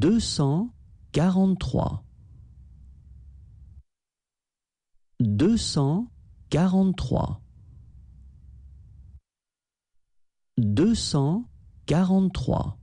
deux cent quarante-trois, deux cent quarante-trois, deux cent quarante-trois.